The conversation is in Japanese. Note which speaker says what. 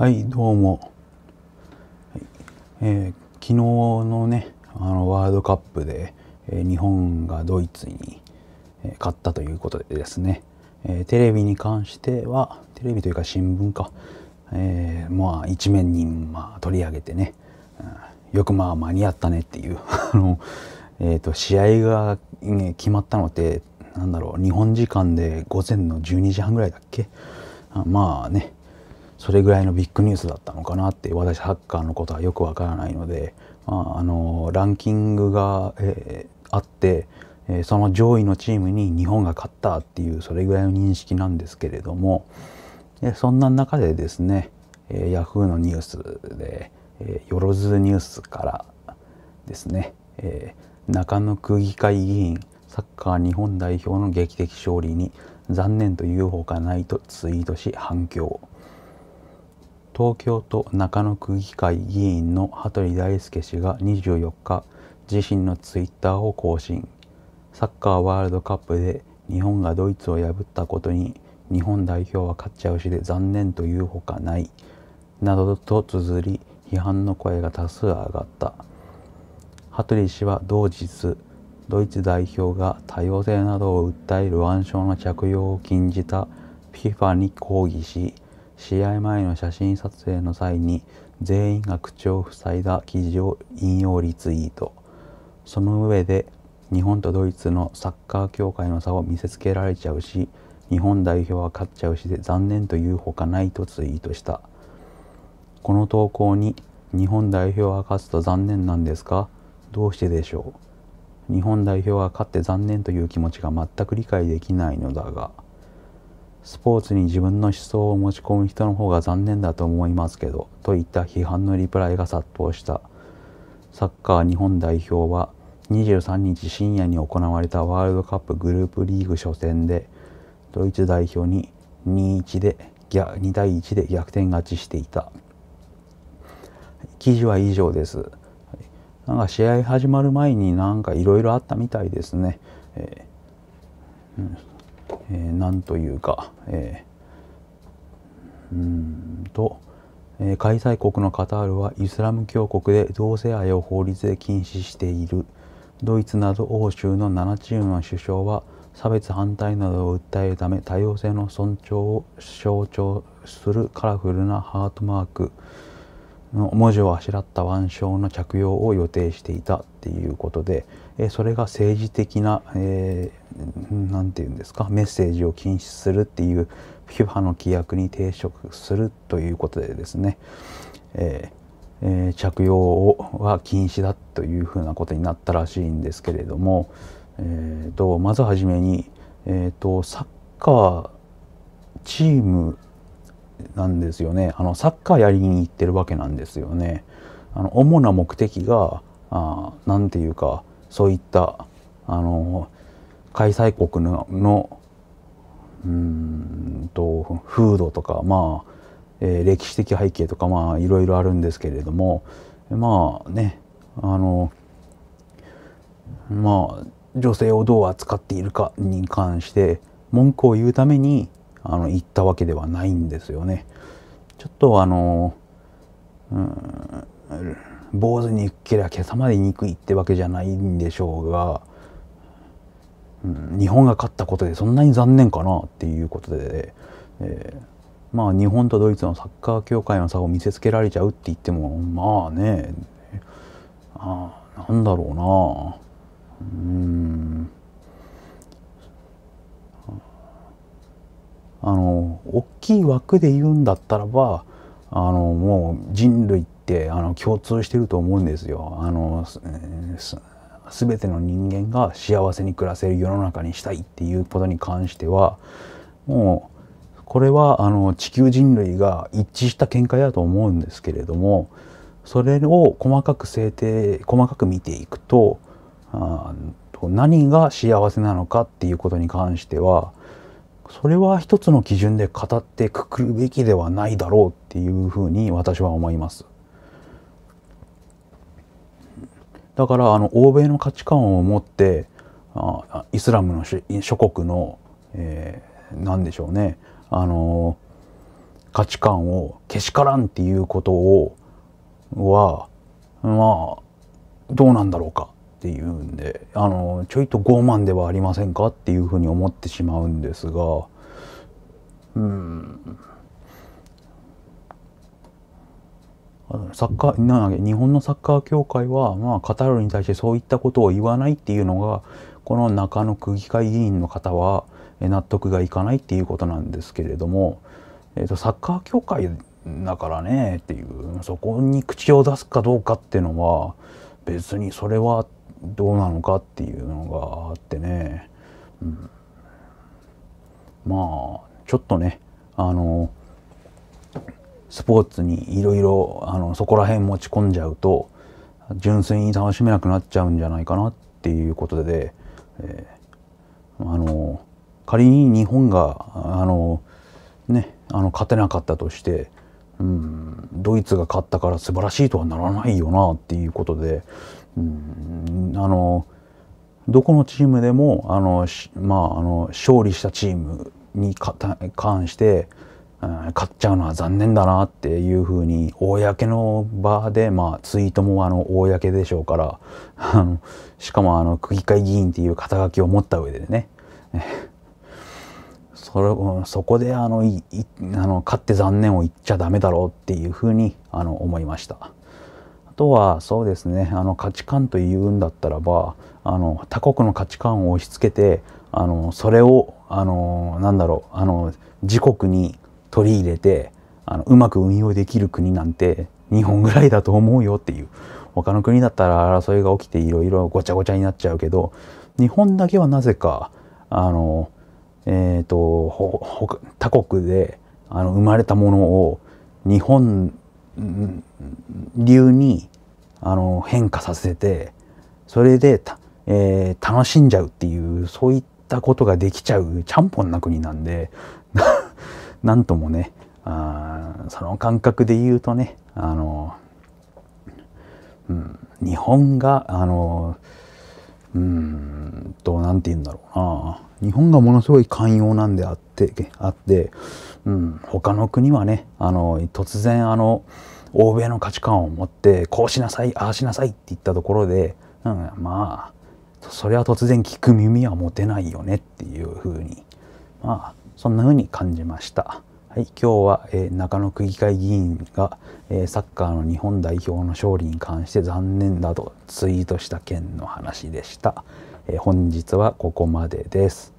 Speaker 1: はいどうも、えー、昨日のねあのワールドカップで、えー、日本がドイツに、えー、勝ったということでですね、えテレビに関してはテレビというか新聞か、えまあ一面に、まあ、取り上げてね、うん、よくまあ間に合ったねっていう あの、えーと、試合が、ね、決まったのってなんだろう日本時間で午前の12時半ぐらいだっけまあねそれぐらいのビッグニュースだったのかなって私ハッカーのことはよくわからないので、まあ、あのランキングが、えー、あって、えー、その上位のチームに日本が勝ったっていうそれぐらいの認識なんですけれどもそんな中でですね、えー、Yahoo のニュースで、えー、よろずニュースからですね、えー、中野区議会議員サッカー日本代表の劇的勝利に残念というほかないとツイートし反響東京都中野区議会議員の羽鳥大輔氏が24日自身のツイッターを更新サッカーワールドカップで日本がドイツを破ったことに日本代表は勝っちゃうしで残念というほかないなどと綴り批判の声が多数上がった羽鳥氏は同日ドイツ代表が多様性などを訴える腕章の着用を禁じた FIFA に抗議し試合前の写真撮影の際に全員が口を塞いだ記事を引用リツイートその上で日本とドイツのサッカー協会の差を見せつけられちゃうし日本代表は勝っちゃうしで残念というほかないとツイートしたこの投稿に日本代表は勝つと残念なんですかどうしてでしょう日本代表は勝って残念という気持ちが全く理解できないのだが。スポーツに自分の思想を持ち込む人の方が残念だと思いますけどといった批判のリプライが殺到したサッカー日本代表は23日深夜に行われたワールドカップグループリーグ初戦でドイツ代表に2で対1で逆転勝ちしていた記事は以上ですなんか試合始まる前になんかいろいろあったみたいですね、えーうんえー、なんというか、えー、うんと、えー、開催国のカタールはイスラム教国で同性愛を法律で禁止しているドイツなど欧州の7チームの首相は差別反対などを訴えるため多様性の尊重を象徴するカラフルなハートマークの文字をあしらった腕章の着用を予定していたっていうことでそれが政治的な、え何て言うんですかメッセージを禁止するっていう FIFA の規約に抵触するということでですね、えー、えー、着用をは禁止だというふうなことになったらしいんですけれども、えーと、まずはじめに、えーと、サッカーチームなんですよねあのサッカーやりに行ってるわけなんですよね。あの主な目的が何て言うかそういったあの開催国ののうんと風土とか、まあえー、歴史的背景とかまあいろいろあるんですけれどもまあねあのまあ女性をどう扱っているかに関して文句を言うためにあの言ったわけではないんですよね。ちょっとあのうん坊主にけりゃ今朝まで憎いってわけじゃないんでしょうがうん、日本が勝ったことでそんなに残念かなっていうことで、えー、まあ日本とドイツのサッカー協会の差を見せつけられちゃうって言ってもまあねあなんだろうなうんあの大きい枠で言うんだったらばあのもう人類ってあの共通してると思うんですよ。あの、えー全ての人間が幸せに暮らせる世の中にしたいっていうことに関してはもうこれはあの地球人類が一致した見解だと思うんですけれどもそれを細かく制定細かく見ていくとあ何が幸せなのかっていうことに関してはそれは一つの基準で語ってくくるべきではないだろうっていうふうに私は思います。だからあの欧米の価値観を持ってあイスラムの諸国の、えー、何でしょうねあの価値観をけしからんっていうことをはまあどうなんだろうかっていうんであのちょいと傲慢ではありませんかっていうふうに思ってしまうんですがうんサッカーな日本のサッカー協会は、まあ、カタールに対してそういったことを言わないっていうのがこの中野区議会議員の方は納得がいかないっていうことなんですけれども、えーと、とサッカー協会だからねっていうそこに口を出すかどうかっていうのは別にそれはどうなのかっていうのがあってね、うん、まあちょっとねあのスポーツにいろいろそこら辺持ち込んじゃうと純粋に楽しめなくなっちゃうんじゃないかなっていうことで、えー、あの仮に日本があの、ね、あの勝てなかったとして、うん、ドイツが勝ったから素晴らしいとはならないよなっていうことで、うん、あのどこのチームでもあの、まあ、あの勝利したチームに関して買っちゃうのは残念だなっていうふうに公の場で、まあ、ツイートもあの公でしょうからしかもあの区議会議員っていう肩書きを持った上でね それそこであのいいあの買って残念を言っちゃダメだろうっていうふうにあの思いました。あとはそうですねあの価値観というんだったらばあの他国の価値観を押し付けてあのそれをあのなんだろうあの自国に取り入れてあのうまく運用できる国なんて日本ぐらいだと思うよっていう他の国だったら争いが起きていろいろごちゃごちゃになっちゃうけど日本だけはなぜかあのえっ、ー、と他国であの生まれたものを日本流にあの変化させてそれでえー、楽しんじゃうっていうそういったことができちゃうちゃんぽんな国なんでなんともねあその感覚で言うとねあの、うん、日本があのうんと何て言うんだろうな日本がものすごい寛容なんであってあって、うん、他の国はねあの突然あの欧米の価値観を持ってこうしなさいああしなさいって言ったところで、うん、まあそれは突然聞く耳は持てないよねっていうふうにまあそんな風に感じました。はい、今日は、えー、中野区議会議員が、えー、サッカーの日本代表の勝利に関して残念だとツイートした件の話でした。えー、本日はここまでです。